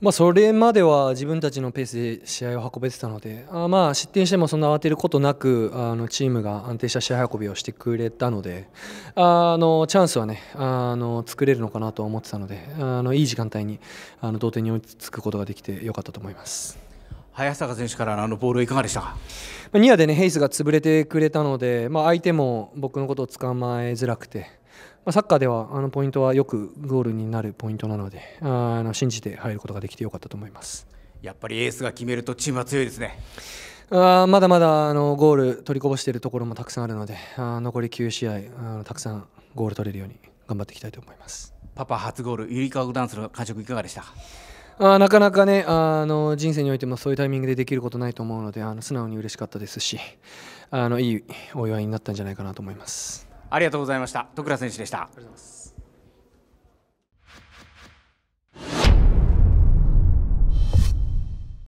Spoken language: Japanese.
まあ、それまでは自分たちのペースで試合を運べてたのであまあ失点してもそんな慌てることなくあのチームが安定した試合運びをしてくれたのであのチャンスは、ね、あの作れるのかなと思ってたのであのいい時間帯にあの同点に追いつくことができてよかったと思います。早坂選手からあのボールいかがでしたかニアで、ね、ヘイスが潰れてくれたので、まあ、相手も僕のことを捕まえづらくて。まサッカーではあのポイントはよくゴールになるポイントなのであの信じて入ることができてよかったと思いますやっぱりエースが決めるとチームは強いですねあまだまだあのゴール取りこぼしているところもたくさんあるのであ残り9試合あたくさんゴール取れるように頑張っていきたいと思いますパパ初ゴールゆりかごダンスの感触いかがでしたあなかなかねあの人生においてもそういうタイミングでできることないと思うのであの素直に嬉しかったですしあのいいお祝いになったんじゃないかなと思います。ありがとうございました徳倉選手でした。